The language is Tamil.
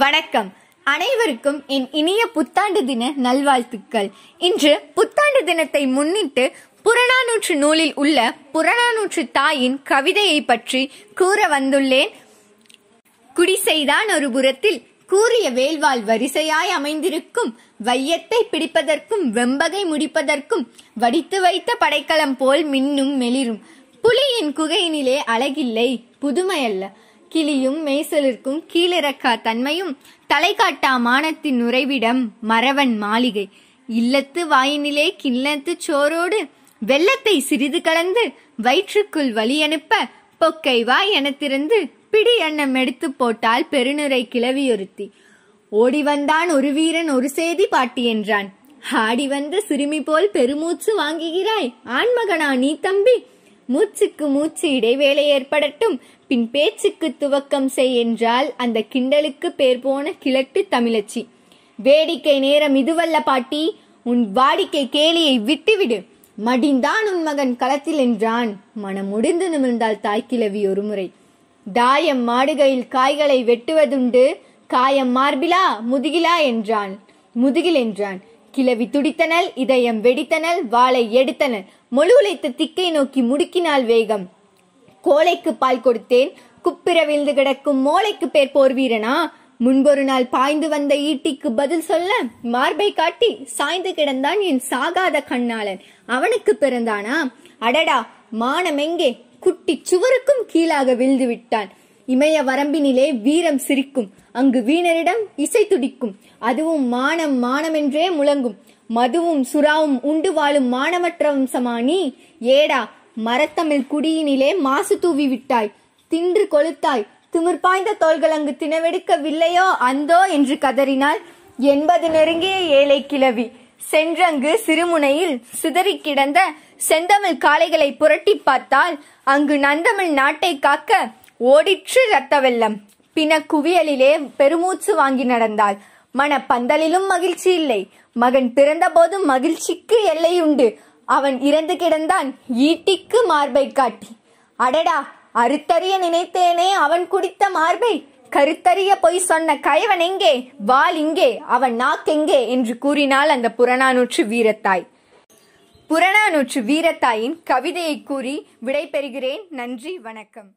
வணக்கம் அனைவருக்கும் என் இனிய புத்தாண்டு தின நல்வாழ்த்துக்கள் இன்று புத்தாண்டு தினத்தை முன்னிட்டு புறநானூற்று நூலில் உள்ள புறநானூற்று தாயின் கவிதையை பற்றி கூற வந்துள்ளேன் குடிசைதான் ஒரு புறத்தில் கூறிய வேல்வாள் வரிசையாய் அமைந்திருக்கும் வையத்தை பிடிப்பதற்கும் வெம்பகை முடிப்பதற்கும் வடித்து வைத்த படைக்கலம் போல் மின்னும் மெளிரும் புலியின் குகையினிலே அழகில்லை புதுமையல்ல கிளியும் மேய்சலிற்கும் கீழிறக்கா தன்மையும் தலைகாட்டா மானத்தின் நுரைவிடம் மறவன் மாளிகை இல்லத்து வாயினிலே கிள்ளத்து சோரோடு வெள்ளத்தை சிறிது கலந்து வயிற்றுக்குள் வழி அனுப்ப பொக்கை வாய் என திறந்து பிடி எண்ணம் எடுத்து போட்டால் பெருநுரை கிளவியொருத்தி ஓடி வந்தான் ஒரு வீரன் ஒரு செய்தி பாட்டி என்றான் ஆடி வந்த சிறுமி போல் பெருமூச்சு வாங்குகிறாய் ஆண்மகனா நீ தம்பி மூச்சுக்கு மூச்சு இடைவேளை ஏற்படட்டும் பின் பேச்சுக்கு துவக்கம் செய் என்றால் அந்த கிண்டலுக்கு பேர் போன கிழட்டு தமிழச்சி வேடிக்கை நேரம் இதுவல்ல பாட்டி உன் வாடிக்கை கேலியை விட்டுவிடு மடிந்தான் உன் மகன் களத்தில் என்றான் மனம் முடிந்து நிமிர்ந்தால் தாய்க்கிழவி ஒருமுறை தாயம் மாடுகையில் காய்களை வெட்டுவதுண்டு காயம் மார்பிலா முதுகிலா என்றான் முதுகில் என்றான் கிளவி துடித்தனல் இதயம் வெடித்தனல் வாளை எடுத்தனல் மொழுலைத்த திக்கை நோக்கி முடுக்கினால் வேகம் கோலைக்கு பால் கொடுத்தேன் குப்பிர விழுந்து கிடக்கும் மோளைக்கு பேர் போர் வீரனா முன்பொரு நாள் பாய்ந்து வந்த ஈட்டிக்கு பதில் சொல்ல மார்பை காட்டி சாய்ந்து கிடந்தான் என் சாகாத கண்ணாளன் அவனுக்கு பிறந்தானா அடடா மானம் எங்கே குட்டி சுவருக்கும் கீழாக விழுந்து விட்டான் இமய வரம்பினிலே வீரம் சிரிக்கும் அங்கு வீணரிடம் இசை துடிக்கும் அதுவும் மானம் மானமென்றே முழங்கும் மதுவும் சுறாவும் உண்டு வாழும் சமானி ஏடா மரத்தமிழ் குடியினிலே மாசு தூவி விட்டாய் தின்று கொளுத்தாய் திமிர்பாய்ந்த தோள்கள் அங்கு தினவெடுக்கவில்லையோ அந்தோ என்று கதறினாள் எண்பது நெருங்கிய ஏழை கிளவி சென்றங்கு சிறுமுனையில் சிதறி கிடந்த செந்தமிழ் காளைகளை புரட்டி பார்த்தால் அங்கு நந்தமிழ் நாட்டை காக்க ஓடிற்று இரத்த வெள்ளம் பின குவியலிலே பெருமூச்சு வாங்கி நடந்தாள் மன பந்தலிலும் மகிழ்ச்சி இல்லை மகன் பிறந்தபோது மகிழ்ச்சிக்கு எல்லை உண்டு அவன் இறந்து கிடந்தான் ஈட்டிக்கு மார்பை காட்டி அடடா அறுத்தறிய நினைத்தேனே அவன் குடித்த மார்பை கருத்தறிய போய் சொன்ன கைவன் எங்கே வால் இங்கே அவன் நாக்கெங்கே என்று கூறினாள் அந்த புறநானூற்று வீரத்தாய் புறநானூற்று வீரத்தாயின் கவிதையை கூறி விடைபெறுகிறேன் நன்றி வணக்கம்